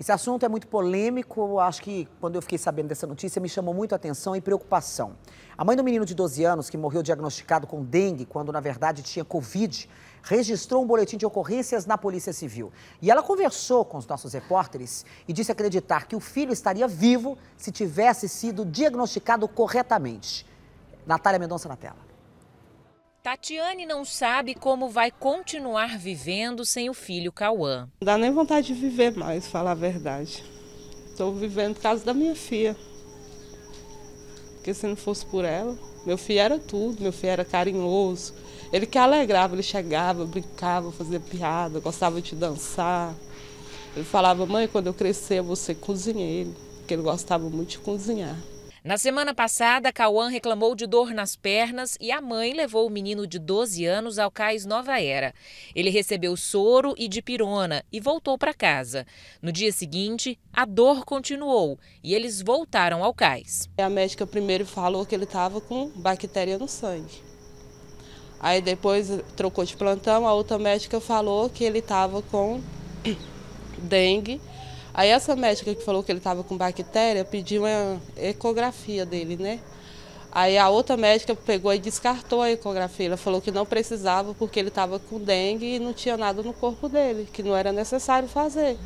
Esse assunto é muito polêmico. Acho que quando eu fiquei sabendo dessa notícia, me chamou muito a atenção e preocupação. A mãe do menino de 12 anos, que morreu diagnosticado com dengue, quando na verdade tinha Covid, registrou um boletim de ocorrências na Polícia Civil. E ela conversou com os nossos repórteres e disse acreditar que o filho estaria vivo se tivesse sido diagnosticado corretamente. Natália Mendonça na tela. Tatiane não sabe como vai continuar vivendo sem o filho Cauã. Não dá nem vontade de viver mais, falar a verdade. Estou vivendo por causa da minha filha. Porque se não fosse por ela, meu filho era tudo, meu filho era carinhoso. Ele que alegrava, ele chegava, brincava, fazia piada, gostava de dançar. Ele falava, mãe, quando eu crescer eu vou ser cozinheiro, porque ele gostava muito de cozinhar. Na semana passada, Cauã reclamou de dor nas pernas e a mãe levou o menino de 12 anos ao Cais Nova Era. Ele recebeu soro e dipirona e voltou para casa. No dia seguinte, a dor continuou e eles voltaram ao Cais. A médica primeiro falou que ele estava com bactéria no sangue. Aí depois trocou de plantão, a outra médica falou que ele estava com dengue Aí essa médica que falou que ele estava com bactéria pediu uma ecografia dele, né? Aí a outra médica pegou e descartou a ecografia. Ela falou que não precisava porque ele estava com dengue e não tinha nada no corpo dele, que não era necessário fazer.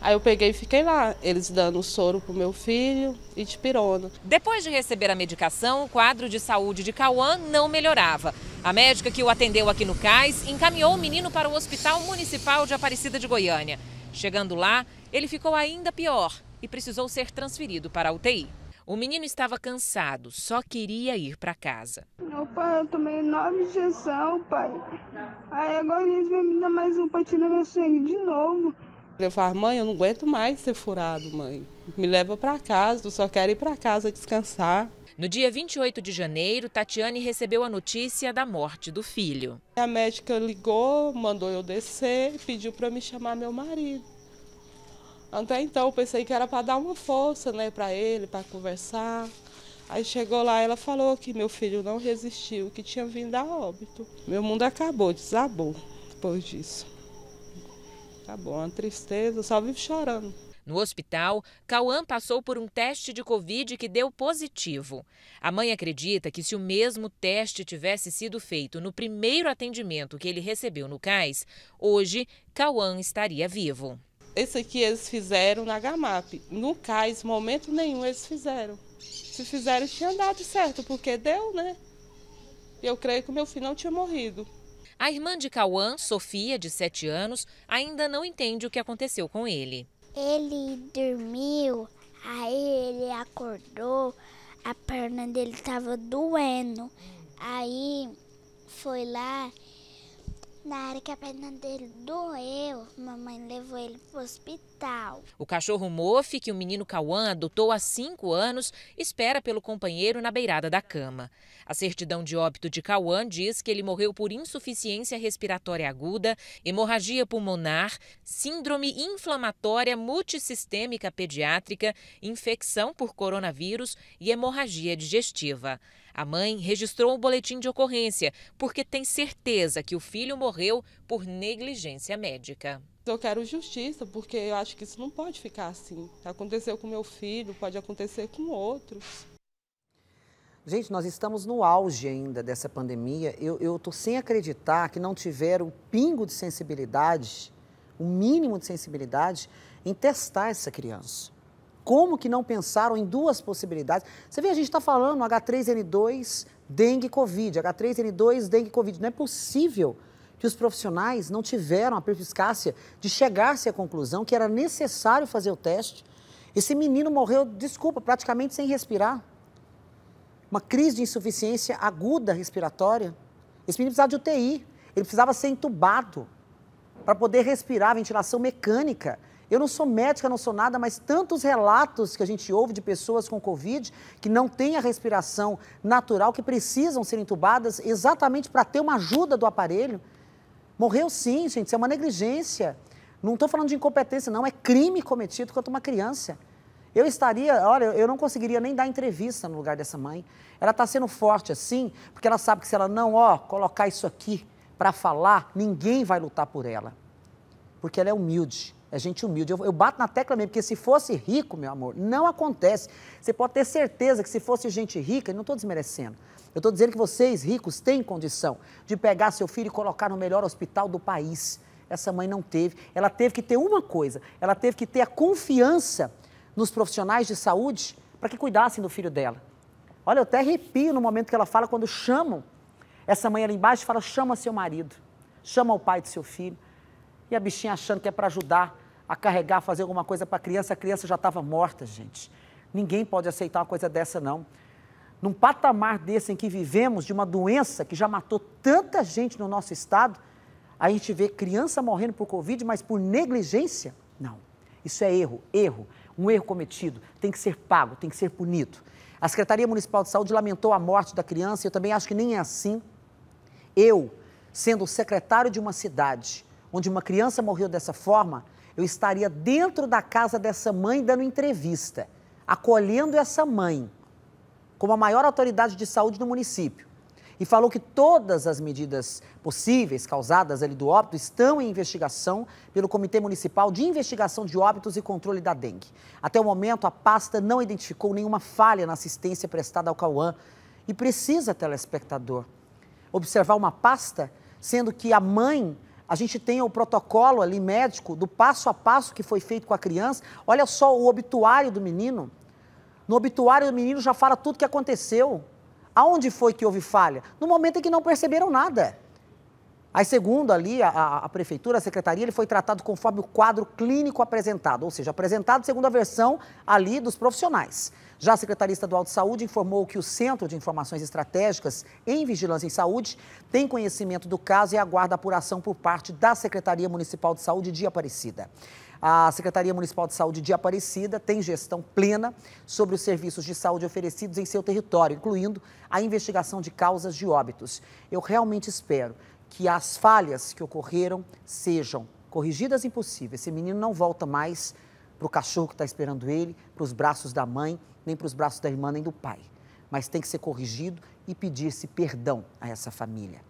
Aí eu peguei e fiquei lá, eles dando soro para o meu filho e de pirona. Depois de receber a medicação, o quadro de saúde de Cauã não melhorava. A médica que o atendeu aqui no CAIS encaminhou o menino para o Hospital Municipal de Aparecida de Goiânia. Chegando lá, ele ficou ainda pior e precisou ser transferido para a UTI. O menino estava cansado, só queria ir para casa. Meu pai, eu tomei nove injeção, pai. Aí agora eles vão me dar mais um para no meu sangue de novo. Eu falo, mãe, eu não aguento mais ser furado, mãe. Me leva para casa, eu só quero ir para casa descansar. No dia 28 de janeiro, Tatiane recebeu a notícia da morte do filho. A médica ligou, mandou eu descer e pediu para me chamar meu marido. Até então eu pensei que era para dar uma força, né, para ele, para conversar. Aí chegou lá, ela falou que meu filho não resistiu, que tinha vindo a óbito. Meu mundo acabou, desabou depois disso. Acabou, uma tristeza, só vivo chorando. No hospital, Cauã passou por um teste de Covid que deu positivo. A mãe acredita que se o mesmo teste tivesse sido feito no primeiro atendimento que ele recebeu no CAIS, hoje Cauã estaria vivo. Esse aqui eles fizeram na GAMAP. No CAIS, momento nenhum, eles fizeram. Se fizeram, tinha dado certo, porque deu, né? Eu creio que meu filho não tinha morrido. A irmã de Cauã, Sofia, de 7 anos, ainda não entende o que aconteceu com ele. Ele dormiu, aí ele acordou, a perna dele tava doendo. Aí foi lá na hora que a perna dele doeu, mamãe levou ele para o hospital. O cachorro Mofi, que o menino Cauã adotou há cinco anos, espera pelo companheiro na beirada da cama. A certidão de óbito de Cauã diz que ele morreu por insuficiência respiratória aguda, hemorragia pulmonar, síndrome inflamatória multissistêmica pediátrica, infecção por coronavírus e hemorragia digestiva. A mãe registrou o um boletim de ocorrência porque tem certeza que o filho morreu por negligência médica. Eu quero justiça, porque eu acho que isso não pode ficar assim. Aconteceu com meu filho, pode acontecer com outros. Gente, nós estamos no auge ainda dessa pandemia. Eu estou sem acreditar que não tiveram o pingo de sensibilidade, o mínimo de sensibilidade, em testar essa criança. Como que não pensaram em duas possibilidades? Você vê, a gente está falando H3N2, dengue, Covid. H3N2, dengue, Covid. Não é possível que os profissionais não tiveram a perspicácia de chegar-se à conclusão que era necessário fazer o teste. Esse menino morreu, desculpa, praticamente sem respirar. Uma crise de insuficiência aguda respiratória. Esse menino precisava de UTI. Ele precisava ser entubado para poder respirar, ventilação mecânica. Eu não sou médica, não sou nada, mas tantos relatos que a gente ouve de pessoas com Covid que não têm a respiração natural, que precisam ser entubadas exatamente para ter uma ajuda do aparelho. Morreu sim, gente, isso é uma negligência. Não estou falando de incompetência, não, é crime cometido contra uma criança. Eu estaria, olha, eu não conseguiria nem dar entrevista no lugar dessa mãe. Ela está sendo forte assim, porque ela sabe que se ela não, ó, colocar isso aqui para falar, ninguém vai lutar por ela. Porque ela é humilde é gente humilde. Eu, eu, bato na tecla mesmo, porque se fosse rico, meu amor, não acontece. Você pode ter certeza que se fosse gente rica, não estou desmerecendo, eu estou dizendo que vocês, ricos, têm condição de pegar seu filho e colocar no melhor hospital do país. Essa mãe não teve. Ela teve que ter uma coisa: ela teve que ter a confiança nos profissionais de saúde para que cuidassem do filho dela. Olha, eu até arrepio no momento que ela fala, quando chamam essa mãe ali embaixo, fala: chama seu marido, chama o pai do seu filho. E a bichinha achando que é para ajudar a carregar, fazer alguma coisa para a criança, a criança já estava morta, gente. Ninguém pode aceitar uma coisa dessa, não. Num patamar desse em que vivemos, de uma doença que já matou tanta gente no nosso estado, a gente vê criança morrendo por Covid, mas por negligência? Não. Isso é erro, erro. Um erro cometido tem que ser pago, tem que ser punido. A Secretaria Municipal de Saúde lamentou a morte da criança e eu também acho que nem é assim. Eu, sendo secretário de uma cidade onde uma criança morreu dessa forma, eu estaria dentro da casa dessa mãe dando entrevista, acolhendo essa mãe como a maior autoridade de saúde do município. E falou que todas as medidas possíveis causadas ali do óbito estão em investigação pelo Comitê Municipal de Investigação de Óbitos e Controle da Dengue. Até o momento, a pasta não identificou nenhuma falha na assistência prestada ao Cauã. E precisa, telespectador, observar uma pasta sendo que a mãe a gente tem o protocolo ali médico do passo a passo que foi feito com a criança. Olha só o obituário do menino. No obituário do menino já fala tudo o que aconteceu. Aonde foi que houve falha? No momento em que não perceberam nada. Aí, segundo ali a, a, prefeitura, a secretaria, ele foi tratado conforme o quadro clínico apresentado, ou seja, apresentado segundo a versão ali dos profissionais. Já a Secretaria Estadual de Saúde informou que o Centro de Informações Estratégicas em Vigilância em Saúde tem conhecimento do caso e aguarda apuração por parte da Secretaria Municipal de Saúde de Aparecida. A Secretaria Municipal de Saúde de Aparecida tem gestão plena sobre os serviços de saúde oferecidos em seu território, incluindo a investigação de causas de óbitos. Eu realmente espero que as falhas que ocorreram sejam corrigidas impossível. Esse menino não volta mais para o cachorro que está esperando ele, para os braços da mãe, nem para os braços da irmã, nem do pai. Mas tem que ser corrigido e pedir-se perdão a essa família.